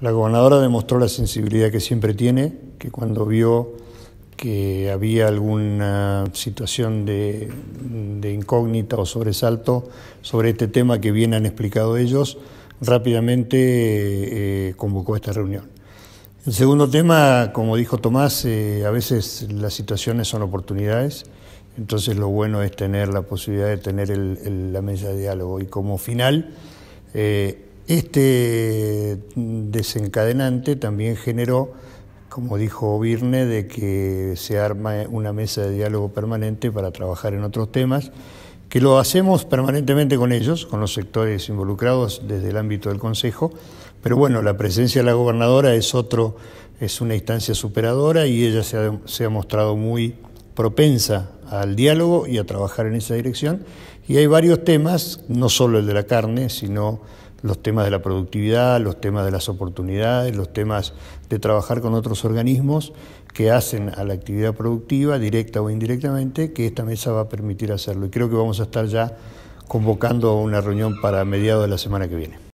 La gobernadora demostró la sensibilidad que siempre tiene, que cuando vio que había alguna situación de, incógnita o sobresalto sobre este tema que bien han explicado ellos, rápidamente eh, convocó esta reunión. El segundo tema, como dijo Tomás, eh, a veces las situaciones son oportunidades, entonces lo bueno es tener la posibilidad de tener la mesa de diálogo. Y como final, eh, este desencadenante también generó, como dijo Virne, de que se arma una mesa de diálogo permanente para trabajar en otros temas, que lo hacemos permanentemente con ellos, con los sectores involucrados desde el ámbito del Consejo, pero bueno, la presencia de la gobernadora es otro, es una instancia superadora y ella se ha, se ha mostrado muy propensa al diálogo y a trabajar en esa dirección. Y hay varios temas, no solo el de la carne, sino los temas de la productividad, los temas de las oportunidades, los temas de trabajar con otros organismos que hacen a la actividad productiva, directa o indirectamente, que esta mesa va a permitir hacerlo. Y creo que vamos a estar ya convocando una reunión para mediados de la semana que viene.